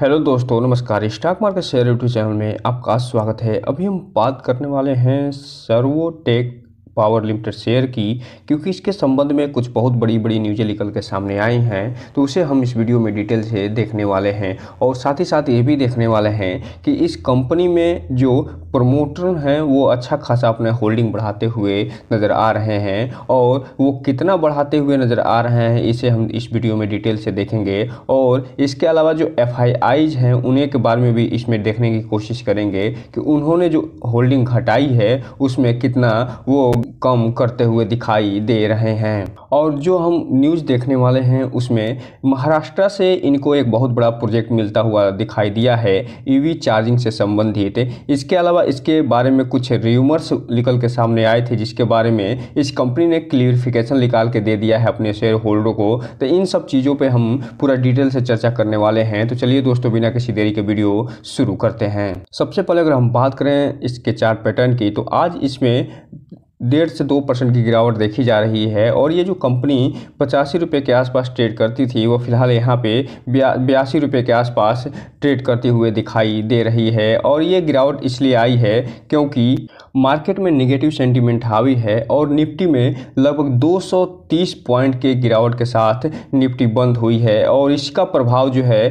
hello दोस्तों नमस्कार stock market share YouTube channel में आपका स्वागत है अभी हम बात करने वाले हैं सर्वोटेक पावर लिमिटेड शेयर की क्योंकि इसके संबंध में कुछ बहुत बड़ी बड़ी न्यूज़ें निकल के सामने आई हैं तो उसे हम इस वीडियो में डिटेल से देखने वाले हैं और साथ ही साथ ये भी देखने वाले हैं कि इस कंपनी में जो प्रमोटर हैं वो अच्छा खासा अपने होल्डिंग बढ़ाते हुए नज़र आ रहे हैं और वो कितना बढ़ाते हुए नज़र आ रहे हैं इसे हम इस वीडियो में डिटेल से देखेंगे और इसके अलावा जो एफ हैं उन्हें के बारे में भी इसमें देखने की कोशिश करेंगे कि उन्होंने जो होल्डिंग घटाई है उसमें कितना वो कम करते हुए दिखाई दे रहे हैं और जो हम न्यूज़ देखने वाले हैं उसमें महाराष्ट्र से इनको एक बहुत बड़ा प्रोजेक्ट मिलता हुआ दिखाई दिया है ईवी e चार्जिंग से संबंधित इसके अलावा इसके बारे में कुछ र्यूमर्स निकल के सामने आए थे जिसके बारे में इस कंपनी ने क्लियरिफिकेशन निकाल के दे दिया है अपने शेयर होल्डर को तो इन सब चीज़ों पर हम पूरा डिटेल से चर्चा करने वाले हैं तो चलिए दोस्तों बिना किसी देरी के वीडियो शुरू करते हैं सबसे पहले अगर हम बात करें इसके चार्ट पैटर्न की तो आज इसमें डेढ़ से दो परसेंट की गिरावट देखी जा रही है और ये जो कंपनी पचासी रुपये के आसपास ट्रेड करती थी वो फिलहाल यहाँ पे बयासी रुपये के आसपास ट्रेड करती हुए दिखाई दे रही है और ये गिरावट इसलिए आई है क्योंकि मार्केट में निगेटिव सेंटीमेंट हावी है और निफ्टी में लगभग दो 30 पॉइंट के गिरावट के साथ निफ्टी बंद हुई है और इसका प्रभाव जो है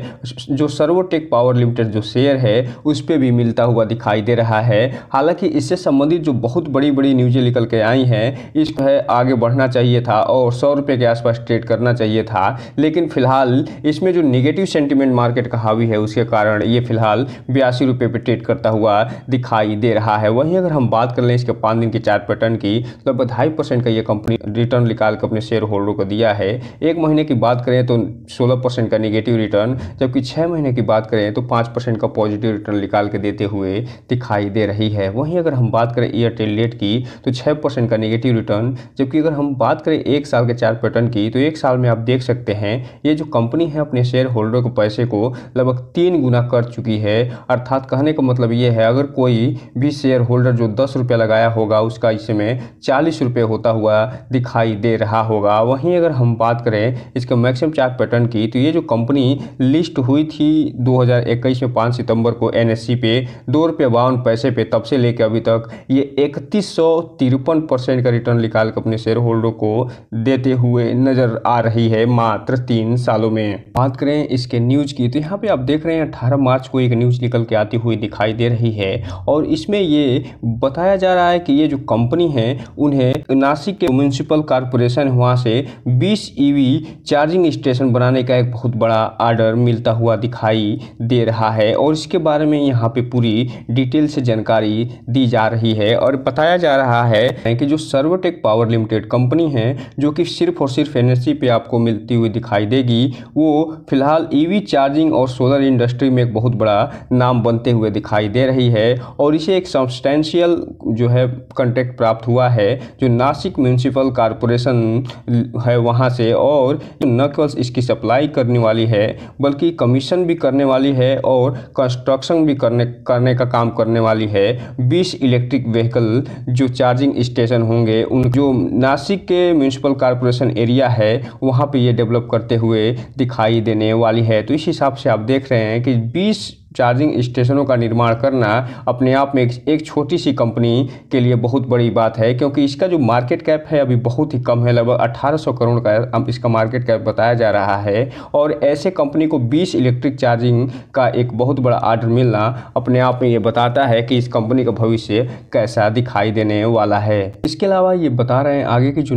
जो सर्वोटेक पावर लिमिटेड जो शेयर है उस पर भी मिलता हुआ दिखाई दे रहा है हालांकि इससे संबंधित जो बहुत बड़ी बड़ी न्यूज़ें निकल के आई हैं इस पर आगे बढ़ना चाहिए था और सौ रुपये के आसपास ट्रेड करना चाहिए था लेकिन फिलहाल इसमें जो निगेटिव सेंटिमेंट मार्केट का हावी है उसके कारण ये फिलहाल बयासी रुपये पर ट्रेड करता हुआ दिखाई दे रहा है वहीं अगर हम बात कर लें इसके पाँच दिन के चार्ट पैटर्न की तो लगभग ढाई परसेंट का ये कंपनी रिटर्न निकाल कर अपने शेयर होल्डर को दिया है एक महीने की बात करें तो सोलह परसेंट का निगेटिव रिटर्न जबकि छः महीने की बात करें तो पाँच परसेंट का पॉजिटिव रिटर्न निकाल के देते हुए दिखाई दे रही है वहीं अगर हम बात करें एयरटेल लेट की तो छः परसेंट का निगेटिव रिटर्न जबकि अगर हम बात करें एक साल के चार पैटर्न की तो एक साल में आप देख सकते हैं ये जो कंपनी है अपने शेयर होल्डर के पैसे को लगभग तीन गुना कर चुकी है अर्थात कहने का मतलब ये है अगर कोई भी शेयर होल्डर जो दस रुपये लगाया होगा उसका इसमें चालीस रुपये होता हुआ दिखाई दे रहा रहा होगा वहीं अगर हम बात करें इसके मैक्सिमम चार्ट पैटर्न की तो ये जो कंपनी लिस्ट हुई थी 2021 में 5 सितंबर को एनएससी पे दो रुपये बावन पैसे पे तब से लेकर अभी तक ये इकतीस सौ तिरपन परसेंट का रिटर्न निकाल कर अपने शेयर होल्डर को देते हुए नज़र आ रही है मात्र तीन सालों में बात करें इसके न्यूज़ की तो यहाँ पे आप देख रहे हैं अठारह मार्च को एक न्यूज़ निकल के आती हुई दिखाई दे रही है और इसमें ये बताया जा रहा है कि ये जो कंपनी है उन्हें नासिक के म्यूनसिपल कारपोरेशन है वहाँ से 20 ईवी चार्जिंग स्टेशन बनाने का एक बहुत बड़ा आर्डर मिलता हुआ दिखाई दे रहा है और इसके बारे में यहाँ पे पूरी डिटेल से जानकारी दी जा रही है और बताया जा रहा है कि जो सर्वोटेक पावर लिमिटेड कंपनी है जो कि सिर्फ और सिर्फ एनर्जी पे आपको मिलती हुई दिखाई देगी वो फिलहाल ईवी चार्जिंग और सोलर इंडस्ट्री में एक बहुत बड़ा नाम बनते हुए दिखाई दे रही है और इसे एक सब्सटैंशियल जो है कॉन्ट्रैक्ट प्राप्त हुआ है जो नासिक म्यूनसिपल कॉरपोरेशन है वहाँ से और न केवल इसकी सप्लाई करने वाली है बल्कि कमीशन भी करने वाली है और कंस्ट्रक्शन भी करने करने का काम करने वाली है 20 इलेक्ट्रिक व्हीकल जो चार्जिंग स्टेशन होंगे उन जो नासिक के म्यूनसिपल कॉरपोरेशन एरिया है वहाँ पर ये डेवलप करते हुए दिखाई देने वाली है तो इस हिसाब से आप देख रहे हैं कि बीस चार्जिंग स्टेशनों का निर्माण करना अपने आप में एक छोटी सी कंपनी के लिए बहुत बड़ी बात है क्योंकि इसका जो मार्केट कैप है अभी बहुत ही कम है लगभग 1800 करोड़ का अब इसका मार्केट कैप बताया जा रहा है और ऐसे कंपनी को 20 इलेक्ट्रिक चार्जिंग का एक बहुत बड़ा आर्डर मिलना अपने आप में ये बताता है कि इस कंपनी का भविष्य कैसा दिखाई देने वाला है इसके अलावा ये बता रहे हैं आगे की जो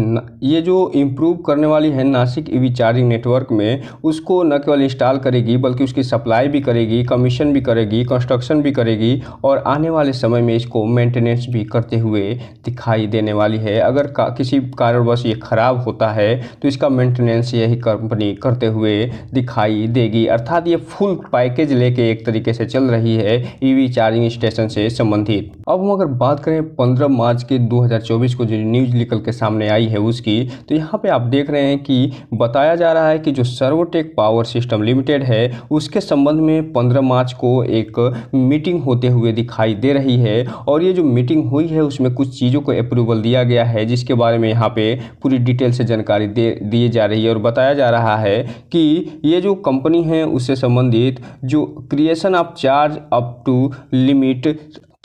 ये जो इम्प्रूव करने वाली है नासिक ई चार्जिंग नेटवर्क में उसको न केवल इंस्टॉल करेगी बल्कि उसकी सप्लाई भी करेगी कमीशन एजुकेशन भी करेगी कंस्ट्रक्शन भी करेगी और आने वाले समय में इसको मेंटेनेंस भी करते हुए दिखाई देने वाली है अगर का, किसी कारणवश ये ख़राब होता है तो इसका मेंटेनेंस यही कंपनी करते हुए दिखाई देगी अर्थात ये फुल पैकेज लेके एक तरीके से चल रही है ईवी चार्जिंग स्टेशन से संबंधित अब हम अगर बात करें पंद्रह मार्च के दो को जो न्यूज निकल के सामने आई है उसकी तो यहाँ पे आप देख रहे हैं कि बताया जा रहा है कि जो सर्वोटेक पावर सिस्टम लिमिटेड है उसके संबंध में पंद्रह मार्च आज को एक मीटिंग होते हुए दिखाई दे रही है और ये जो मीटिंग हुई है उसमें कुछ चीज़ों को अप्रूवल दिया गया है जिसके बारे में यहाँ पे पूरी डिटेल से जानकारी दे दिए जा रही है और बताया जा रहा है कि ये जो कंपनी है उससे संबंधित जो creation of charge up to limit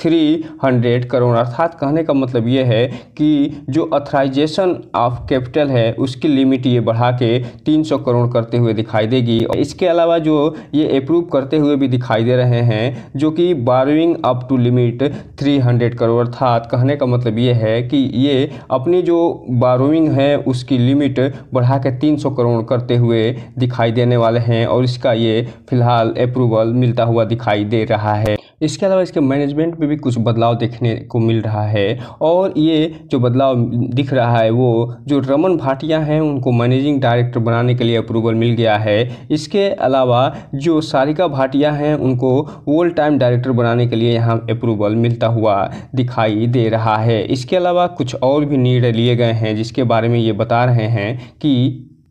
three hundred crore अर्थात कहने का मतलब ये है कि जो अथराइजेशन ऑफ कैपिटल है उसकी लिमिट ये बढ़ा के तीन सौ करोड़ करते हुए दिखाई देगी और इसके अलावा जो ये अप्रूव करते हुए भी दिखाई दे रहे हैं जो कि borrowing up to limit three hundred crore अर्थात कहने का मतलब ये है कि ये अपनी जो बारोइंग है उसकी लिमिट बढ़ा के तीन सौ करोड़ करते हुए दिखाई देने वाले हैं और इसका ये फिलहाल अप्रूवल मिलता हुआ दिखाई दे रहा है इसके अलावा इसके मैनेजमेंट में भी कुछ बदलाव देखने को मिल रहा है और ये जो बदलाव दिख रहा है वो जो रमन भाटिया हैं उनको मैनेजिंग डायरेक्टर बनाने के लिए अप्रूवल मिल गया है इसके अलावा जो सारिका भाटिया हैं उनको ओल टाइम डायरेक्टर बनाने के लिए यहाँ अप्रूवल मिलता हुआ दिखाई दे रहा है इसके अलावा कुछ और भी निर्णय लिए गए हैं जिसके बारे में ये बता रहे हैं कि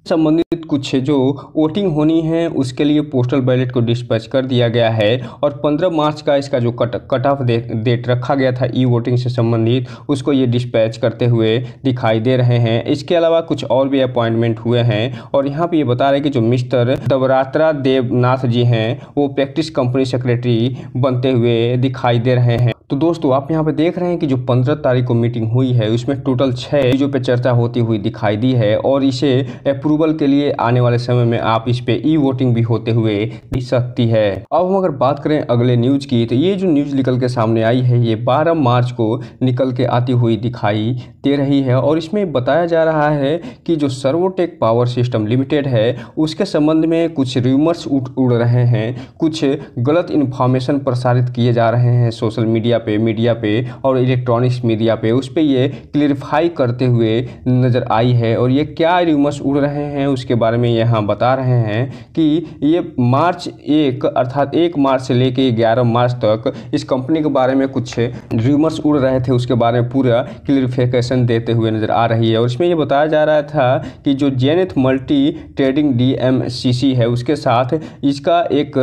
संबंधित कुछ जो वोटिंग होनी है उसके लिए पोस्टल बैलेट को डिस्पैच कर दिया गया है और 15 मार्च का इसका जो कट कट ऑफ डेट रखा गया था ई वोटिंग से संबंधित उसको ये डिस्पैच करते हुए दिखाई दे रहे हैं इसके अलावा कुछ और भी अपॉइंटमेंट हुए हैं और यहाँ पे ये बता रहे हैं कि जो मिस्टर दवरात्रा देवनाथ जी हैं वो प्रैक्टिस कंपनी सेक्रेटरी बनते हुए दिखाई दे रहे हैं तो दोस्तों आप यहाँ पे देख रहे हैं कि जो पंद्रह तारीख को मीटिंग हुई है उसमें टोटल छः चीज़ों पर चर्चा होती हुई दिखाई दी है और इसे अप्रूव अप्रूवल के लिए आने वाले समय में आप इस पे ई वोटिंग भी होते हुए दिख सकती है अब हम अगर बात करें अगले न्यूज की तो ये जो न्यूज निकल के सामने आई है ये 12 मार्च को निकल के आती हुई दिखाई दे रही है और इसमें बताया जा रहा है कि जो सर्वोटेक पावर सिस्टम लिमिटेड है उसके संबंध में कुछ र्यूमर्स उड़ उड़ रहे हैं कुछ गलत इन्फॉर्मेशन प्रसारित किए जा रहे हैं सोशल मीडिया पे मीडिया पे और इलेक्ट्रॉनिक्स मीडिया पे उस पर ये क्लियरिफाई करते हुए नज़र आई है और ये क्या र्यूमर्स उड़ रहे हैं उसके बारे में यहाँ बता रहे हैं कि ये मार्च एक अर्थात एक मार्च से लेकर ग्यारह मार्च तक इस कंपनी के बारे में कुछ र्यूमर्स उड़ रहे थे उसके बारे में पूरा क्लियरिफिकेशन इन्फॉर्मेशन देते हुए नज़र आ रही है और इसमें यह बताया जा रहा था कि जो जेनेथ मल्टी ट्रेडिंग डीएमसीसी है उसके साथ इसका एक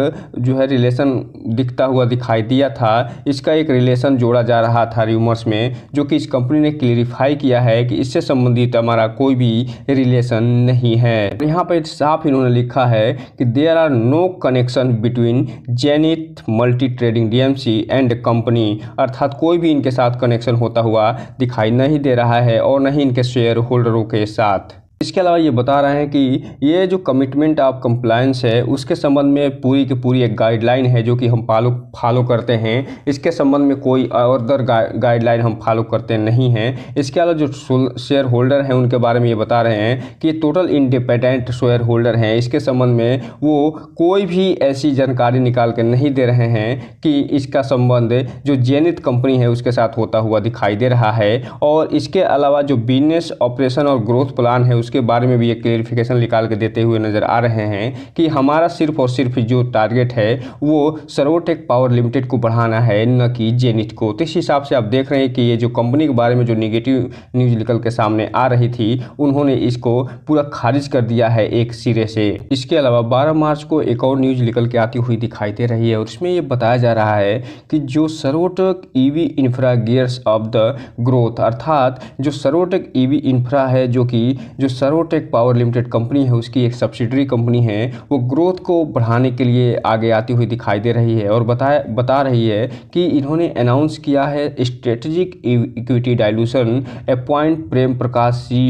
जो है रिलेशन दिखता हुआ दिखाई दिया था इसका एक रिलेशन जोड़ा जा रहा था र्यूमर्स में जो कि इस कंपनी ने क्लियरिफाई किया है कि इससे संबंधित हमारा कोई भी रिलेशन नहीं है यहाँ पर साफ इन्होंने लिखा है कि there are no connection between Zenith Multi Trading DMC and company अर्थात कोई भी इनके साथ कनेक्शन होता हुआ दिखाई नहीं दे रहा रहा है और न ही इनके शेयर होल्डरों के साथ इसके अलावा ये बता रहे हैं कि ये जो कमिटमेंट ऑफ कंप्लायंस है उसके संबंध में पूरी की पूरी एक गाइडलाइन है जो कि हम फॉलो फॉलो करते हैं इसके संबंध में कोई और दर गाइडलाइन हम फॉलो करते नहीं हैं इसके अलावा जो शेयर होल्डर हैं उनके बारे में ये बता रहे हैं कि टोटल इंडिपेंडेंट शेयर होल्डर हैं इसके संबंध में वो कोई भी ऐसी जानकारी निकाल कर नहीं दे रहे हैं कि इसका संबंध जो जेनित कंपनी है उसके साथ होता हुआ दिखाई दे रहा है और इसके अलावा जो बिजनेस ऑपरेशन और ग्रोथ प्लान है उस उसके बारे में भी एक क्लेरिफिकेशन निकाल के देते हुए नज़र आ रहे हैं कि हमारा सिर्फ और सिर्फ जो टारगेट है वो सर्वोटेक पावर लिमिटेड को बढ़ाना है न कि जेनिट को तो इस हिसाब से आप देख रहे हैं कि ये जो कंपनी के बारे में जो निगेटिव न्यूज निकल के सामने आ रही थी उन्होंने इसको पूरा खारिज कर दिया है एक सिरे से इसके अलावा बारह मार्च को एक और न्यूज निकल के आती हुई दिखाई दे रही है और इसमें यह बताया जा रहा है कि जो Servotech EV infra gears of the growth अर्थात जो सर्वोटेक ईवी इंफ्रा है जो कि जो सर्वोटेक पावर लिमिटेड कंपनी है उसकी एक सब्सिडरी कंपनी है वो ग्रोथ को बढ़ाने के लिए आगे आती हुई दिखाई दे रही है और बताया बता रही है कि इन्होंने अनाउंस किया है strategic equity dilution appoint Prem Prakash C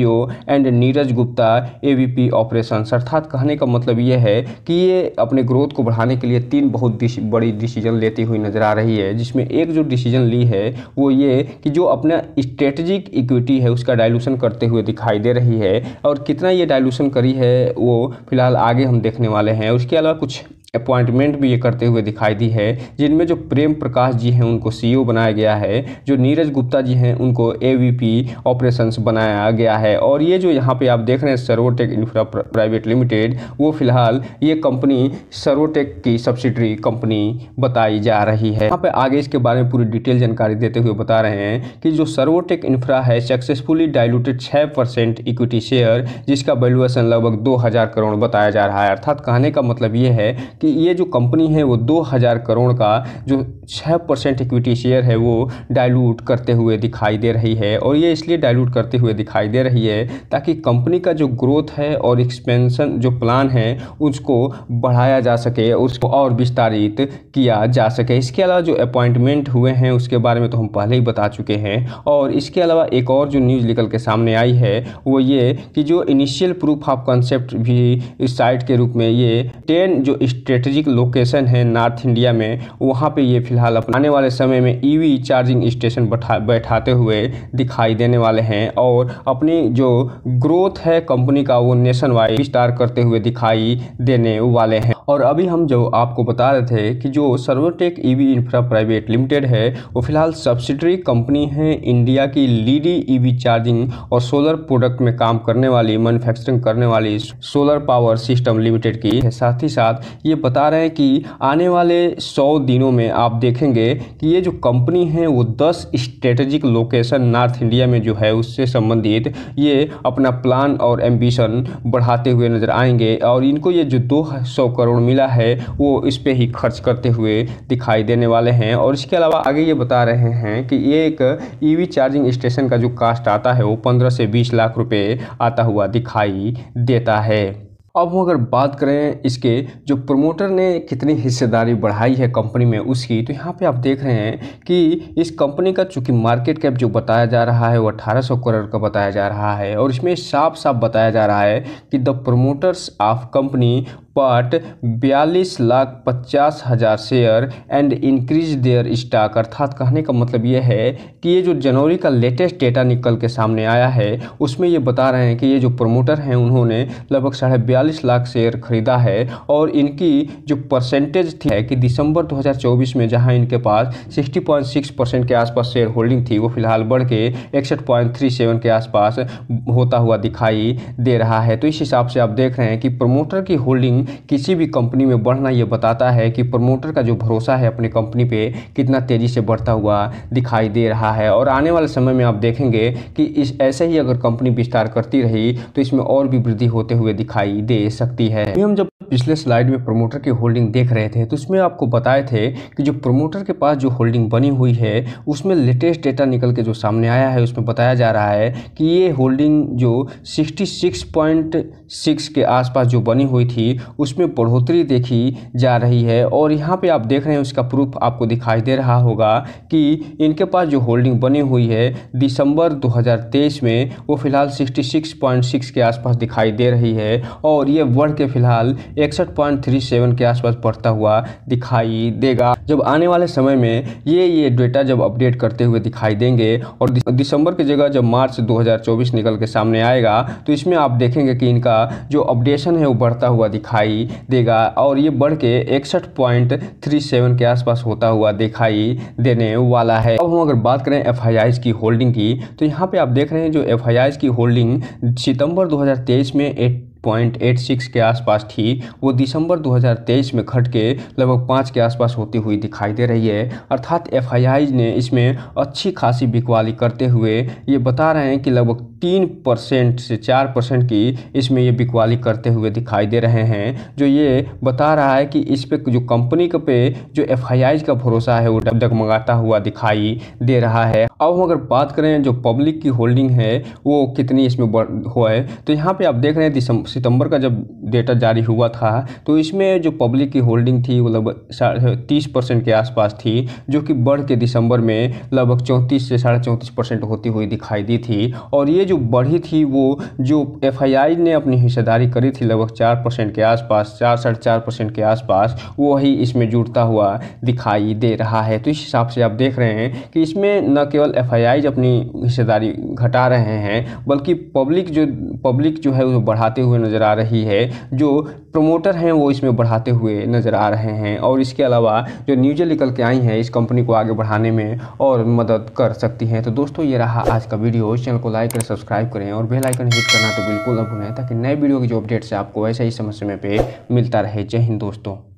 and Neeraj Gupta a operation अर्थात कहने का मतलब यह है कि ये अपने ग्रोथ को बढ़ाने के लिए तीन बहुत बड़ी डिसीजन लेती हुई नज़र आ रही है जिसमें एक जो डिसीजन ली है वो ये कि जो अपना स्ट्रेटजिक इक्विटी है उसका डायलूशन करते हुए दिखाई दे रही है और कितना ये डायलूशन करी है वो फिलहाल आगे हम देखने वाले हैं उसके अलावा कुछ अपॉइंटमेंट भी ये करते हुए दिखाई दी है जिनमें जो प्रेम प्रकाश जी हैं उनको सीईओ e बनाया गया है जो नीरज गुप्ता जी हैं उनको एवीपी ऑपरेशंस बनाया गया है और ये जो यहाँ पे आप देख रहे हैं सर्वोटेक इंफ्रा प्राइवेट लिमिटेड वो फिलहाल ये कंपनी सर्वोटेक की सब्सिडरी कंपनी बताई जा रही है यहाँ पे आगे इसके बारे में पूरी डिटेल जानकारी देते हुए बता रहे हैं कि जो सर्वोटेक इंफ्रा है सक्सेसफुली डायलूटेड छः परसेंट इक्विटी शेयर जिसका वैल्यूएसन लगभग दो हज़ार करोड़ बताया जा रहा है अर्थात कहने का मतलब ये है कि ये जो कंपनी है वो दो हज़ार करोड़ का जो छः परसेंट इक्विटी शेयर है वो डाइल्यूट करते हुए दिखाई दे रही है और ये इसलिए डाइल्यूट करते हुए दिखाई दे रही है ताकि कंपनी का जो ग्रोथ है और एक्सपेंशन जो प्लान है उसको बढ़ाया जा सके उसको और विस्तारित किया जा सके इसके अलावा जो अपॉइंटमेंट हुए हैं उसके बारे में तो हम पहले ही बता चुके हैं और इसके अलावा एक और जो न्यूज़ निकल के सामने आई है वो ये कि जो इनिशियल प्रूफ ऑफ कॉन्सेप्ट भी इस साइट के रूप में ये टेन जो स्टेट स्ट्रेटेजिक लोकेशन है नॉर्थ इंडिया में वहाँ पे ये फिलहाल आने वाले समय में ईवी चार्जिंग स्टेशन बैठा बैठाते हुए दिखाई देने वाले हैं और अपनी जो ग्रोथ है कंपनी का वो नेशन वाइड विस्तार करते हुए दिखाई देने वाले हैं और अभी हम जो आपको बता रहे थे कि जो Servotech EV infra private limited है वो फिलहाल सब्सिडरी कंपनी है इंडिया की लीडी ईवी चार्जिंग और सोलर प्रोडक्ट में काम करने वाली मैन्युफैक्चरिंग करने वाली सोलर पावर सिस्टम लिमिटेड की साथ ही साथ ये बता रहे हैं कि आने वाले सौ दिनों में आप देखेंगे कि ये जो कंपनी है वो दस स्ट्रेटेजिक लोकेशन नॉर्थ इंडिया में जो है उससे संबंधित ये अपना प्लान और एम्बिशन बढ़ाते हुए नज़र आएंगे और इनको ये जो दो सौ करोड़ मिला है वो इस पर ही खर्च करते हुए दिखाई देने वाले हैं और इसके अलावा आगे ये बता रहे हैं कि ये एक ईवी चार्जिंग स्टेशन का जो कास्ट आता है वो पंद्रह से बीस लाख रुपये आता हुआ दिखाई देता है अब हम अगर बात करें इसके जो प्रमोटर ने कितनी हिस्सेदारी बढ़ाई है कंपनी में उसकी तो यहाँ पे आप देख रहे हैं कि इस कंपनी का चूंकि मार्केट कैप जो बताया जा रहा है वो अठारह सौ करोड़ का बताया जा रहा है और इसमें साफ साफ बताया जा रहा है कि the promoters of company but बयालीस लाख पचास हज़ार share and increase their stock अर्थात कहने का मतलब ये है कि ये जो जनवरी का लेटेस्ट डेटा निकल के सामने आया है उसमें ये बता रहे हैं कि ये जो प्रमोटर हैं उन्होंने लगभग साढ़े बयालीस लाख शेयर खरीदा है और इनकी जो परसेंटेज थी है कि दिसंबर 2024 में जहां इनके पास 60.6 परसेंट के आसपास शेयर होल्डिंग थी वो फिलहाल बढ़ के इकसठ के आसपास होता हुआ दिखाई दे रहा है तो इस हिसाब से आप देख रहे हैं कि प्रमोटर की होल्डिंग तुम किसी भी कंपनी में बढ़ना यह बताता है कि प्रमोटर का जो भरोसा है अपनी कंपनी पे कितना तेज़ी से बढ़ता हुआ दिखाई दे रहा है और आने वाले समय में आप देखेंगे कि इस ऐसे ही अगर कंपनी विस्तार करती रही तो इसमें और भी वृद्धि होते हुए दिखाई दे सकती है हम जब पिछले स्लाइड में प्रमोटर की होल्डिंग देख रहे थे तो उसमें आपको बताए थे कि जो प्रमोटर के पास जो होल्डिंग बनी हुई है उसमें लेटेस्ट डेटा निकल के जो सामने आया है उसमें बताया जा रहा है कि ये होल्डिंग जो 66.6 के आसपास जो बनी हुई थी उसमें बढ़ोतरी देखी जा रही है और यहाँ पे आप देख रहे हैं उसका प्रूफ आपको दिखाई दे रहा होगा कि इनके पास जो होल्डिंग बनी हुई है दिसंबर 2023 में वो फिलहाल 66.6 के आसपास दिखाई दे रही है और ये बढ़ के फिलहाल इकसठ के आसपास बढ़ता हुआ दिखाई देगा जब आने वाले समय में ये ये डेटा जब अपडेट करते हुए दिखाई देंगे और दिसंबर की जगह जब मार्च 2024 निकल के सामने आएगा तो इसमें आप देखेंगे कि इनका जो अपडेशन है वो बढ़ता हुआ दिखाई दिखाई देगा और ये बढ़ के इकसठ पॉइंट थ्री सेवन के आसपास होता हुआ दिखाई देने वाला है अब हम अगर बात करें एफ की होल्डिंग की तो यहाँ पे आप देख रहे हैं जो एफ की होल्डिंग सितंबर 2023 में 0.86 के आसपास थी वो दिसंबर 2023 में घट के लगभग पाँच के आसपास होती हुई दिखाई दे रही है अर्थात एफ ने इसमें अच्छी खासी बिकवाली करते हुए ये बता रहे हैं कि लगभग तीन परसेंट से चार परसेंट की इसमें ये बिकवाली करते हुए दिखाई दे रहे हैं जो ये बता रहा है कि इस पे जो कंपनी के पे जो एफ का भरोसा है वो डगमगाता हुआ दिखाई दे रहा है अब हम अगर बात करें जो पब्लिक की होल्डिंग है वो कितनी इसमें हुआ है तो यहाँ पे आप देख रहे हैं सितंबर का जब डेटा जारी हुआ था तो इसमें जो पब्लिक की होल्डिंग थी वो लगभग तीस परसेंट के आसपास थी जो कि बढ़ के दिसंबर में लगभग चौंतीस से साढ़े चौंतीस परसेंट होती हुई दिखाई दी थी और ये जो बढ़ी थी वो जो एफ ने अपनी हिस्सेदारी करी थी लगभग चार परसेंट के आसपास चार साढ़े चार परसेंट के आसपास वही इसमें जुड़ता हुआ दिखाई दे रहा है तो इस हिसाब से आप देख रहे हैं कि इसमें न केवल एफ अपनी हिस्सेदारी घटा रहे हैं बल्कि पब्लिक जो पब्लिक जो है वो बढ़ाते हुए नज़र आ रही है जो प्रमोटर हैं वो इसमें बढ़ाते हुए नज़र आ रहे हैं और इसके अलावा जो न्यूज़ें निकल के आई हैं इस कंपनी को आगे बढ़ाने में और मदद कर सकती हैं तो दोस्तों ये रहा आज का वीडियो चैनल को लाइक करें सब्सक्राइब करें और बेल आइकन हिट करना तो बिल्कुल न भूलें ताकि नए वीडियो की जो अपडेट्स है आपको ऐसे ही समय समय पर मिलता रहे जय हिंद दोस्तों